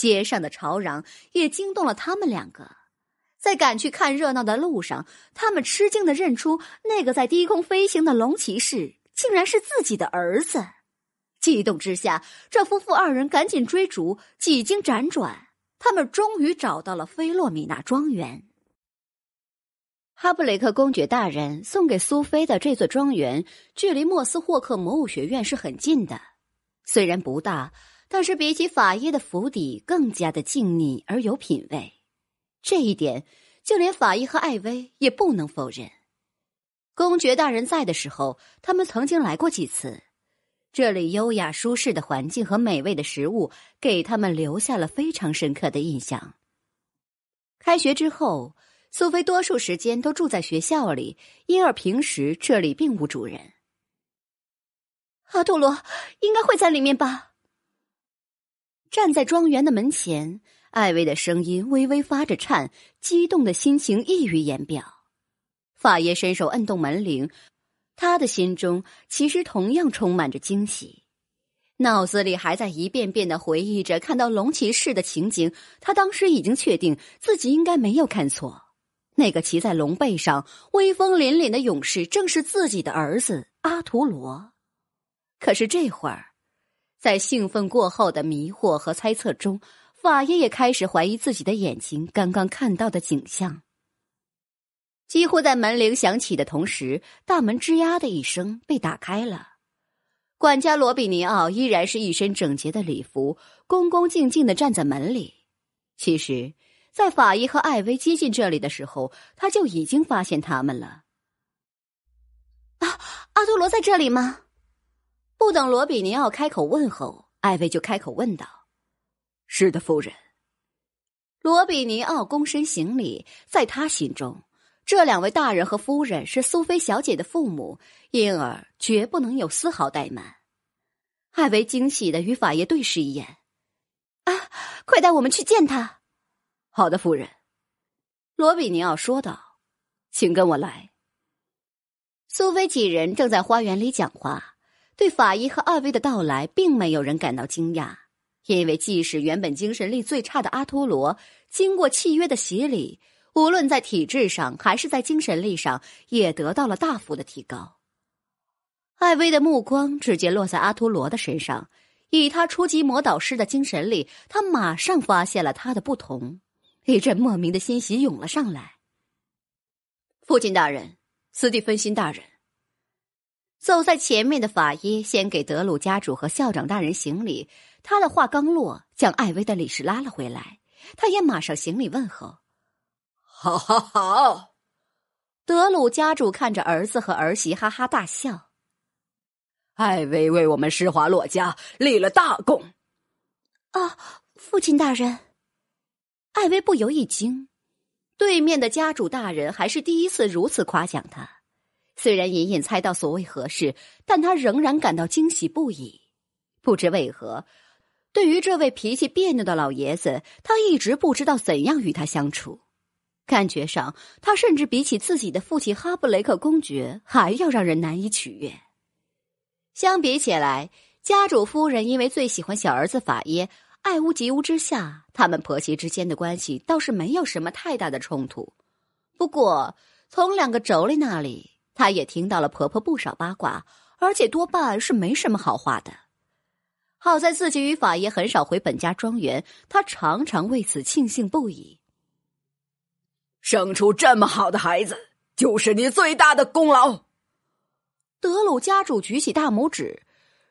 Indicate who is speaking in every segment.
Speaker 1: 街上的吵嚷也惊动了他们两个，在赶去看热闹的路上，他们吃惊的认出那个在低空飞行的龙骑士，竟然是自己的儿子。激动之下，这夫妇二人赶紧追逐，几经辗转，他们终于找到了菲洛米娜庄园。哈布雷克公爵大人送给苏菲的这座庄园，距离莫斯霍克魔物学院是很近的，虽然不大。但是，比起法医的府邸，更加的静谧而有品味。这一点，就连法医和艾薇也不能否认。公爵大人在的时候，他们曾经来过几次。这里优雅舒适的环境和美味的食物，给他们留下了非常深刻的印象。开学之后，苏菲多数时间都住在学校里，因而平时这里并无主人。阿杜罗应该会在里面吧。站在庄园的门前，艾薇的声音微微发着颤，激动的心情溢于言表。法爷伸手摁动门铃，他的心中其实同样充满着惊喜，脑子里还在一遍遍的回忆着看到龙骑士的情景。他当时已经确定自己应该没有看错，那个骑在龙背上威风凛凛的勇士正是自己的儿子阿图罗。可是这会儿。在兴奋过后的迷惑和猜测中，法医也开始怀疑自己的眼睛刚刚看到的景象。几乎在门铃响起的同时，大门吱呀的一声被打开了。管家罗比尼奥依然是一身整洁的礼服，恭恭敬敬的站在门里。其实，在法医和艾薇接近这里的时候，他就已经发现他们了。啊，阿多罗在这里吗？不等罗比尼奥开口问候，艾维就开口问道：“是的，夫人。”罗比尼奥躬身行礼。在他心中，这两位大人和夫人是苏菲小姐的父母，因而绝不能有丝毫怠慢。艾维惊喜的与法爷对视一眼：“啊，快带我们去见他！”“好的，夫人。”罗比尼奥说道：“请跟我来。”苏菲几人正在花园里讲话。对法医和艾薇的到来，并没有人感到惊讶，因为即使原本精神力最差的阿托罗，经过契约的洗礼，无论在体质上还是在精神力上，也得到了大幅的提高。艾薇的目光直接落在阿托罗的身上，以他初级魔导师的精神力，他马上发现了他的不同，一阵莫名的欣喜涌了上来。父亲大人，斯蒂芬辛大人。走在前面的法医先给德鲁家主和校长大人行礼，他的话刚落，将艾薇的理事拉了回来，他也马上行礼问候：“好，好，好！”德鲁家主看着儿子和儿媳，哈哈大笑：“艾薇为我们施华洛家立了大功！”啊，父亲大人，艾薇不由一惊，对面的家主大人还是第一次如此夸奖他。虽然隐隐猜到所谓何事，但他仍然感到惊喜不已。不知为何，对于这位脾气别扭的老爷子，他一直不知道怎样与他相处。感觉上，他甚至比起自己的父亲哈布雷克公爵还要让人难以取悦。相比起来，家主夫人因为最喜欢小儿子法耶，爱屋及乌之下，他们婆媳之间的关系倒是没有什么太大的冲突。不过，从两个妯娌那里，他也听到了婆婆不少八卦，而且多半是没什么好话的。好在自己与法爷很少回本家庄园，他常常为此庆幸不已。生出这么好的孩子，就是你最大的功劳。德鲁家主举起大拇指。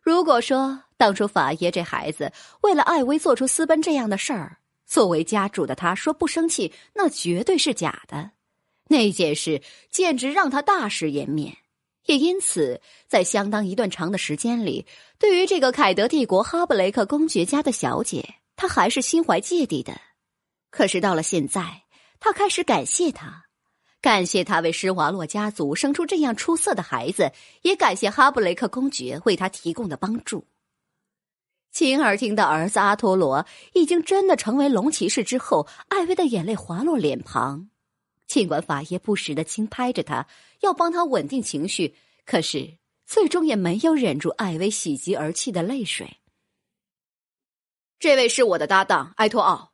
Speaker 1: 如果说当初法爷这孩子为了艾薇做出私奔这样的事儿，作为家主的他说不生气，那绝对是假的。那件事简直让他大失颜面，也因此，在相当一段长的时间里，对于这个凯德帝国哈布雷克公爵家的小姐，他还是心怀芥蒂的。可是到了现在，他开始感谢他，感谢他为施瓦洛家族生出这样出色的孩子，也感谢哈布雷克公爵为他提供的帮助。亲耳听到儿子阿托罗已经真的成为龙骑士之后，艾薇的眼泪滑落脸庞。尽管法医不时的轻拍着他，要帮他稳定情绪，可是最终也没有忍住艾薇喜极而泣的泪水。这位是我的搭档埃托奥，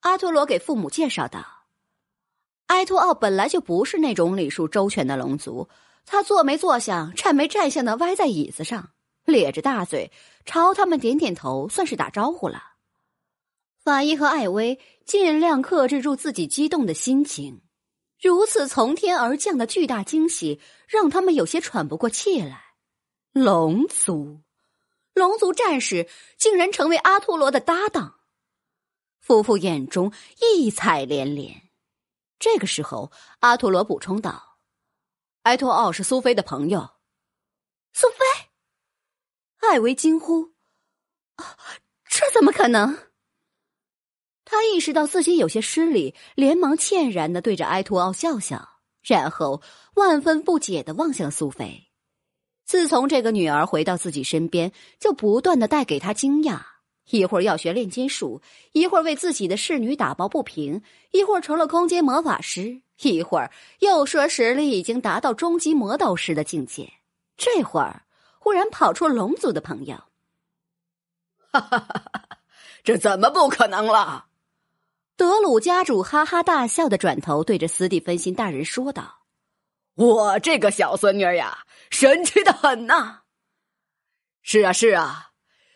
Speaker 1: 阿托罗给父母介绍道。埃托奥本来就不是那种礼数周全的龙族，他坐没坐相，站没站相的歪在椅子上，咧着大嘴朝他们点点头，算是打招呼了。法医和艾薇。尽量克制住自己激动的心情，如此从天而降的巨大惊喜让他们有些喘不过气来。龙族，龙族战士竟然成为阿托罗的搭档，夫妇眼中异彩连连。这个时候，阿托罗补充道：“埃托奥是苏菲的朋友。”苏菲，艾维惊呼：“啊，这怎么可能？”他意识到自己有些失礼，连忙歉然的对着埃图奥笑笑，然后万分不解的望向苏菲。自从这个女儿回到自己身边，就不断的带给他惊讶：一会儿要学炼金术，一会儿为自己的侍女打抱不平，一会儿成了空间魔法师，一会儿又说实力已经达到终极魔导士的境界，这会儿忽然跑出龙族的朋友。哈哈哈哈，这怎么不可能了？德鲁家主哈哈大笑的转头，对着斯蒂芬辛大人说道：“我这个小孙女呀，神奇的很呐！是啊，是啊，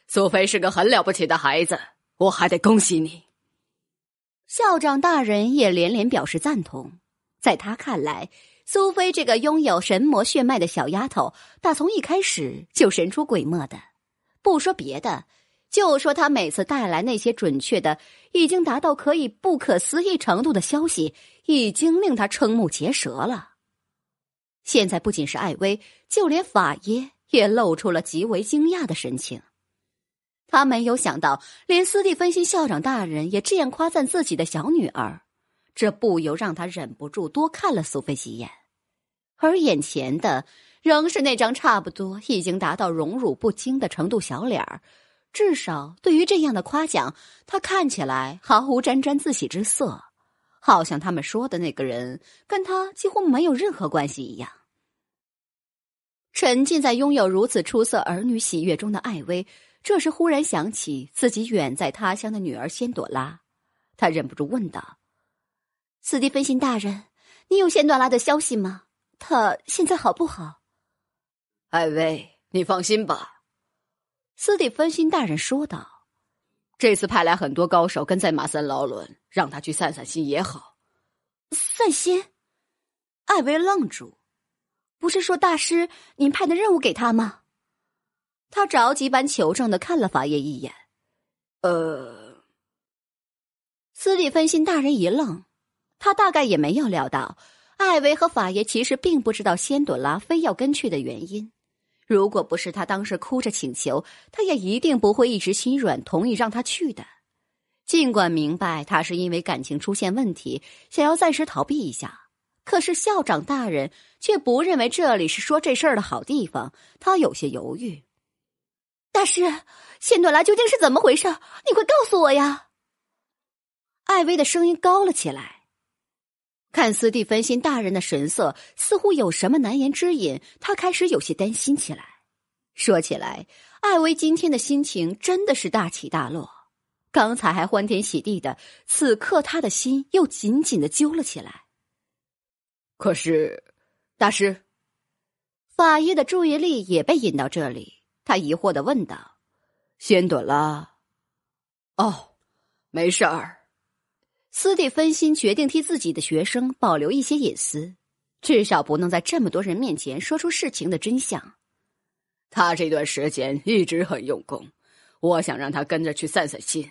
Speaker 1: 苏菲是个很了不起的孩子，我还得恭喜你。”校长大人也连连表示赞同。在他看来，苏菲这个拥有神魔血脉的小丫头，打从一开始就神出鬼没的，不说别的。就说他每次带来那些准确的、已经达到可以不可思议程度的消息，已经令他瞠目结舌了。现在不仅是艾薇，就连法耶也露出了极为惊讶的神情。他没有想到，连斯蒂芬辛校长大人也这样夸赞自己的小女儿，这不由让他忍不住多看了苏菲几眼。而眼前的仍是那张差不多已经达到荣辱不惊的程度小脸儿。至少对于这样的夸奖，他看起来毫无沾沾自喜之色，好像他们说的那个人跟他几乎没有任何关系一样。沉浸在拥有如此出色儿女喜悦中的艾薇，这时忽然想起自己远在他乡的女儿仙朵拉，她忍不住问道：“斯蒂芬辛大人，你有仙朵拉的消息吗？她现在好不好？”艾薇，你放心吧。斯蒂芬辛大人说道：“这次派来很多高手跟在马森劳伦，让他去散散心也好。散心？”艾维愣住，“不是说大师您派的任务给他吗？”他着急般求证的看了法爷一眼，“呃……”斯蒂芬辛大人一愣，他大概也没有料到艾维和法爷其实并不知道仙朵拉非要跟去的原因。如果不是他当时哭着请求，他也一定不会一直心软，同意让他去的。尽管明白他是因为感情出现问题，想要暂时逃避一下，可是校长大人却不认为这里是说这事儿的好地方。他有些犹豫。大师，谢诺拉究竟是怎么回事？你快告诉我呀！艾薇的声音高了起来。看斯蒂芬辛大人的神色，似乎有什么难言之隐，他开始有些担心起来。说起来，艾薇今天的心情真的是大起大落，刚才还欢天喜地的，此刻他的心又紧紧的揪了起来。可是，大师，法医的注意力也被引到这里，他疑惑的问道：“先短了？哦，没事儿。”斯蒂芬心决定替自己的学生保留一些隐私，至少不能在这么多人面前说出事情的真相。他这段时间一直很用功，我想让他跟着去散散心。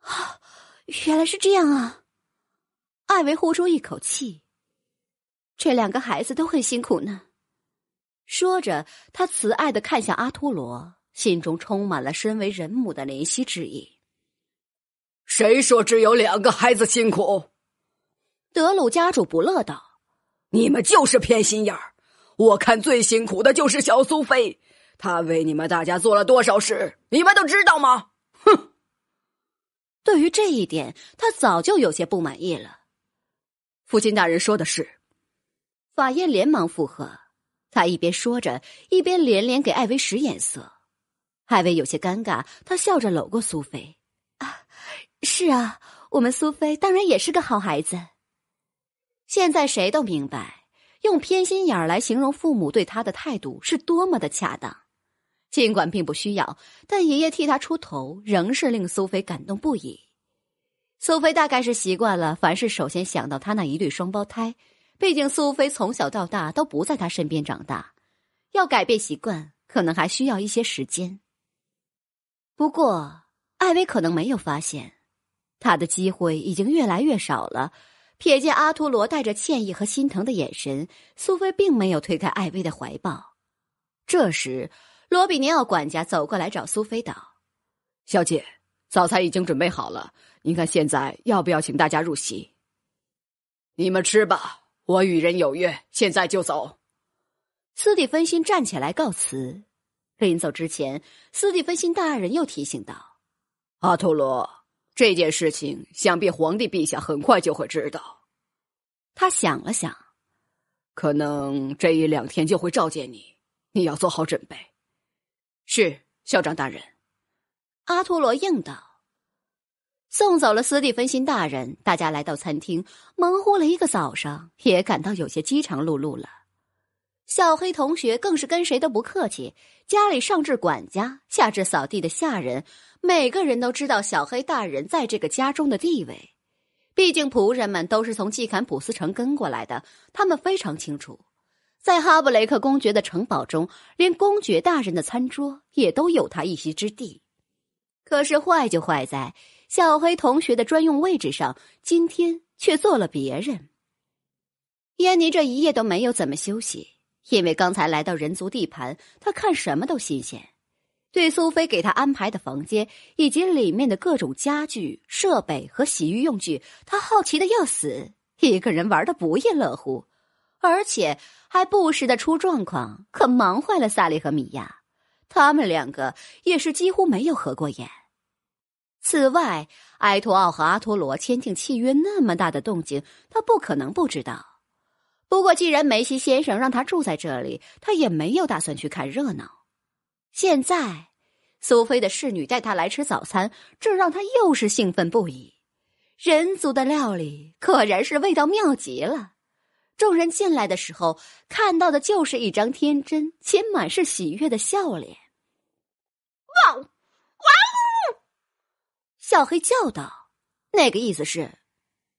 Speaker 1: 啊，原来是这样啊！艾维呼出一口气。这两个孩子都很辛苦呢。说着，他慈爱的看向阿托罗，心中充满了身为人母的怜惜之意。谁说只有两个孩子辛苦？德鲁家主不乐道：“你们就是偏心眼儿！我看最辛苦的就是小苏菲，她为你们大家做了多少事，你们都知道吗？”哼！对于这一点，他早就有些不满意了。父亲大人说的是，法燕连忙附和。他一边说着，一边连连给艾薇使眼色。艾薇有些尴尬，他笑着搂过苏菲。是啊，我们苏菲当然也是个好孩子。现在谁都明白，用偏心眼儿来形容父母对他的态度是多么的恰当。尽管并不需要，但爷爷替他出头，仍是令苏菲感动不已。苏菲大概是习惯了，凡事首先想到他那一对双胞胎。毕竟苏菲从小到大都不在他身边长大，要改变习惯，可能还需要一些时间。不过艾薇可能没有发现。他的机会已经越来越少了。瞥见阿图罗带着歉意和心疼的眼神，苏菲并没有推开艾薇的怀抱。这时，罗比尼奥管家走过来找苏菲道：“小姐，早餐已经准备好了，您看现在要不要请大家入席？”“你们吃吧，我与人有约，现在就走。”斯蒂芬辛站起来告辞。临走之前，斯蒂芬辛大人又提醒道：“阿图罗。”这件事情，想必皇帝陛下很快就会知道。他想了想，可能这一两天就会召见你，你要做好准备。是，校长大人。阿托罗应道。送走了斯蒂芬辛大人，大家来到餐厅，忙活了一个早上，也感到有些饥肠辘辘了。小黑同学更是跟谁都不客气，家里上至管家，下至扫地的下人，每个人都知道小黑大人在这个家中的地位。毕竟仆人们都是从季坎普斯城跟过来的，他们非常清楚，在哈布雷克公爵的城堡中，连公爵大人的餐桌也都有他一席之地。可是坏就坏在小黑同学的专用位置上，今天却坐了别人。燕妮这一夜都没有怎么休息。因为刚才来到人族地盘，他看什么都新鲜，对苏菲给他安排的房间以及里面的各种家具、设备和洗浴用具，他好奇的要死，一个人玩的不亦乐乎，而且还不时的出状况，可忙坏了萨利和米娅，他们两个也是几乎没有合过眼。此外，埃托奥和阿托罗签订契约那么大的动静，他不可能不知道。不过，既然梅西先生让他住在这里，他也没有打算去看热闹。现在，苏菲的侍女带他来吃早餐，这让他又是兴奋不已。人族的料理可然是味道妙极了。众人进来的时候，看到的就是一张天真且满是喜悦的笑脸。哇呜哇呜！小黑叫道：“那个意思是，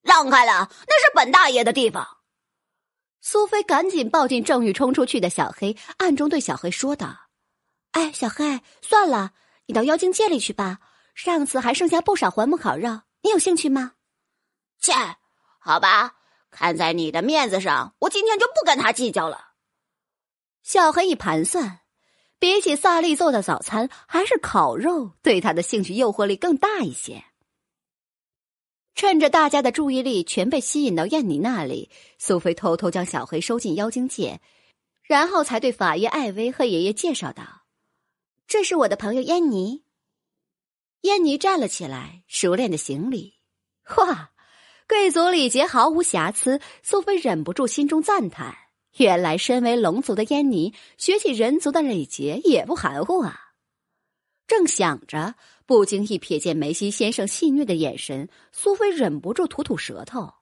Speaker 1: 让开了，那是本大爷的地方。”苏菲赶紧抱进正欲冲出去的小黑，暗中对小黑说道：“哎，小黑，算了，你到妖精界里去吧。上次还剩下不少环木烤肉，你有兴趣吗？”“切，好吧，看在你的面子上，我今天就不跟他计较了。”小黑一盘算，比起萨利做的早餐，还是烤肉对他的兴趣诱惑力更大一些。趁着大家的注意力全被吸引到燕妮那里，苏菲偷偷将小黑收进妖精界，然后才对法医艾薇和爷爷介绍道：“这是我的朋友燕妮。”燕妮站了起来，熟练的行礼。哇，贵族礼节毫无瑕疵，苏菲忍不住心中赞叹。原来身为龙族的燕妮，学起人族的礼节也不含糊啊！正想着。不经意瞥见梅西先生戏谑的眼神，苏菲忍不住吐吐舌头。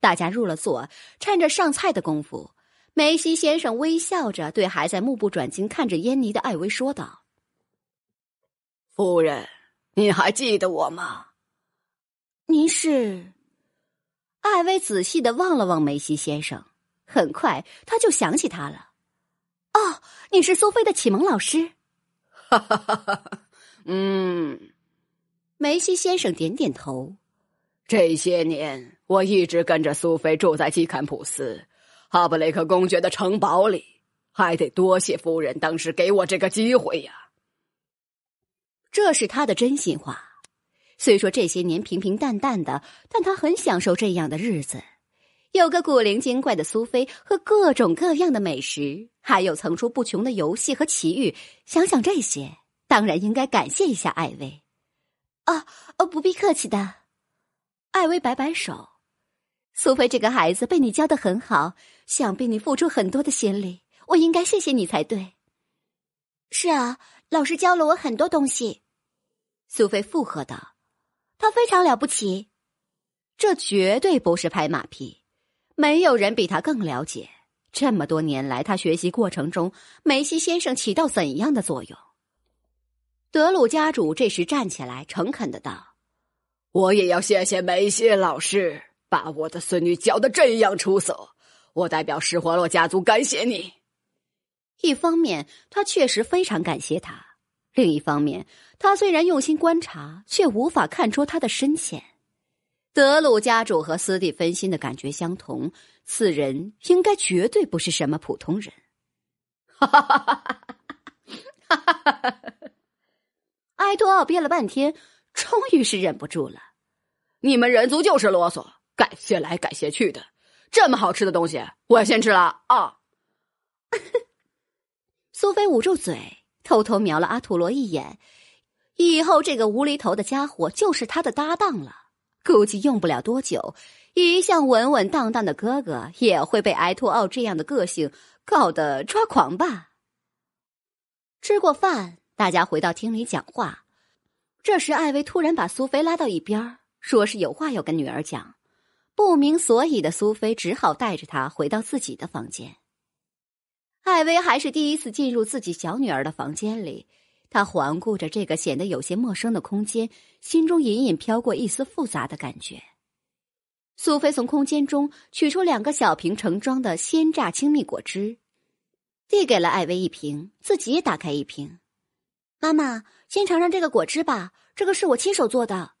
Speaker 1: 大家入了座，趁着上菜的功夫，梅西先生微笑着对还在目不转睛看着燕妮的艾薇说道：“夫人，你还记得我吗？您是？”艾薇仔细的望了望梅西先生，很快他就想起他了。“哦，你是苏菲的启蒙老师。”哈哈哈哈哈。嗯，梅西先生点点头。这些年我一直跟着苏菲住在基坎普斯·哈布雷克公爵的城堡里，还得多谢夫人当时给我这个机会呀。这是他的真心话。虽说这些年平平淡淡的，但他很享受这样的日子，有个古灵精怪的苏菲和各种各样的美食，还有层出不穷的游戏和奇遇。想想这些。当然应该感谢一下艾薇，啊，哦，不必客气的。艾薇摆摆手，苏菲这个孩子被你教的很好，想必你付出很多的心力，我应该谢谢你才对。是啊，老师教了我很多东西。苏菲附和道：“他非常了不起，这绝对不是拍马屁，没有人比他更了解。这么多年来，他学习过程中，梅西先生起到怎样的作用？”德鲁家主这时站起来，诚恳的道：“我也要谢谢梅西老师，把我的孙女教的这样出色。我代表施华洛家族感谢你。一方面，他确实非常感谢他；另一方面，他虽然用心观察，却无法看出他的深浅。德鲁家主和斯蒂芬心的感觉相同，此人应该绝对不是什么普通人。”哈，哈哈哈哈哈，哈哈哈哈哈。埃托奥憋了半天，终于是忍不住了：“你们人族就是啰嗦，感谢来感谢去的，这么好吃的东西，我先吃了。”啊！苏菲捂住嘴，偷偷瞄了阿土罗一眼，以后这个无厘头的家伙就是他的搭档了。估计用不了多久，一向稳稳当当的哥哥也会被埃托奥这样的个性搞得抓狂吧。吃过饭。大家回到厅里讲话，这时艾薇突然把苏菲拉到一边，说是有话要跟女儿讲。不明所以的苏菲只好带着她回到自己的房间。艾薇还是第一次进入自己小女儿的房间里，她环顾着这个显得有些陌生的空间，心中隐隐飘过一丝复杂的感觉。苏菲从空间中取出两个小瓶盛装的鲜榨青蜜果汁，递给了艾薇一瓶，自己也打开一瓶。妈妈，先尝尝这个果汁吧，这个是我亲手做的。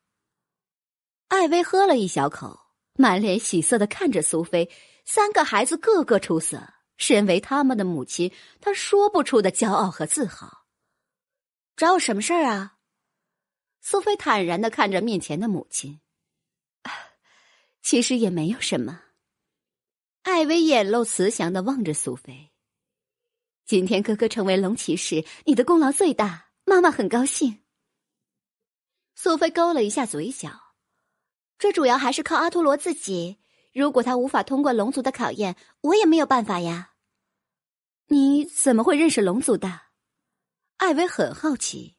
Speaker 1: 艾薇喝了一小口，满脸喜色的看着苏菲。三个孩子个个出色，身为他们的母亲，她说不出的骄傲和自豪。找我什么事儿啊？苏菲坦然的看着面前的母亲，其实也没有什么。艾薇眼露慈祥的望着苏菲。今天哥哥成为龙骑士，你的功劳最大。妈妈很高兴。苏菲勾了一下嘴角，这主要还是靠阿托罗自己。如果他无法通过龙族的考验，我也没有办法呀。你怎么会认识龙族的？艾薇很好奇。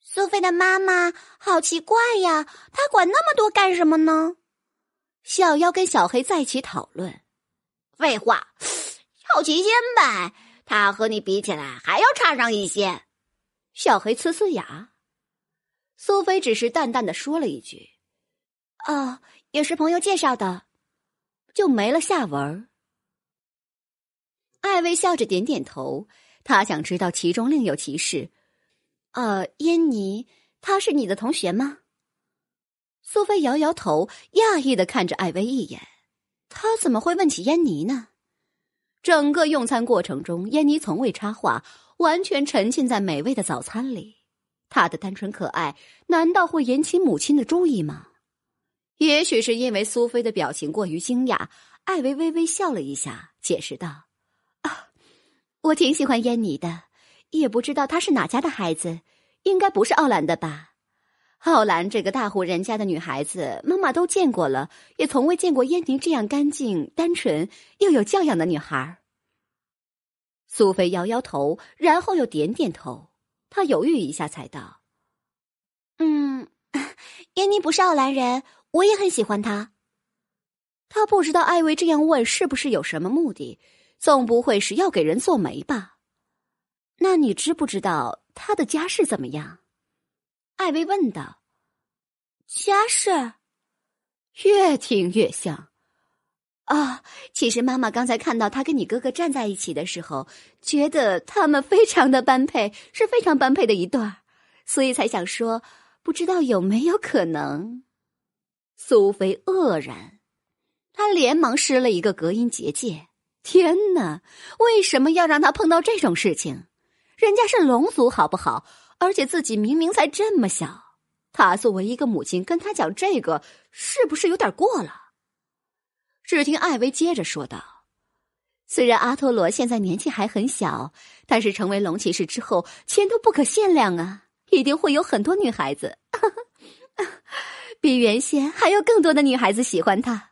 Speaker 1: 苏菲的妈妈好奇怪呀，她管那么多干什么呢？小妖跟小黑在一起讨论，废话，好奇心呗。他和你比起来还要差上一些。小黑呲呲牙，苏菲只是淡淡的说了一句：“啊，也是朋友介绍的。”就没了下文。艾薇笑着点点头，他想知道其中另有其事。呃，燕妮，他是你的同学吗？苏菲摇摇头，讶异的看着艾薇一眼，他怎么会问起燕妮呢？整个用餐过程中，燕妮从未插话。完全沉浸在美味的早餐里，他的单纯可爱难道会引起母亲的注意吗？也许是因为苏菲的表情过于惊讶，艾维微微笑了一下，解释道：“啊，我挺喜欢燕妮的，也不知道她是哪家的孩子，应该不是奥兰的吧？奥兰这个大户人家的女孩子，妈妈都见过了，也从未见过燕妮这样干净、单纯又有教养的女孩。”苏菲摇摇头，然后又点点头。她犹豫一下，才道：“嗯，耶 妮不是奥兰人，我也很喜欢她。”他不知道艾薇这样问是不是有什么目的，总不会是要给人做媒吧？那你知不知道他的家世怎么样？艾薇问道。家世，越听越像。啊，其实妈妈刚才看到他跟你哥哥站在一起的时候，觉得他们非常的般配，是非常般配的一对儿，所以才想说，不知道有没有可能。苏菲愕然，他连忙施了一个隔音结界。天哪，为什么要让他碰到这种事情？人家是龙族好不好？而且自己明明才这么小，他作为一个母亲跟他讲这个，是不是有点过了？只听艾薇接着说道：“虽然阿托罗现在年纪还很小，但是成为龙骑士之后前途不可限量啊！一定会有很多女孩子，比原先还有更多的女孩子喜欢他。”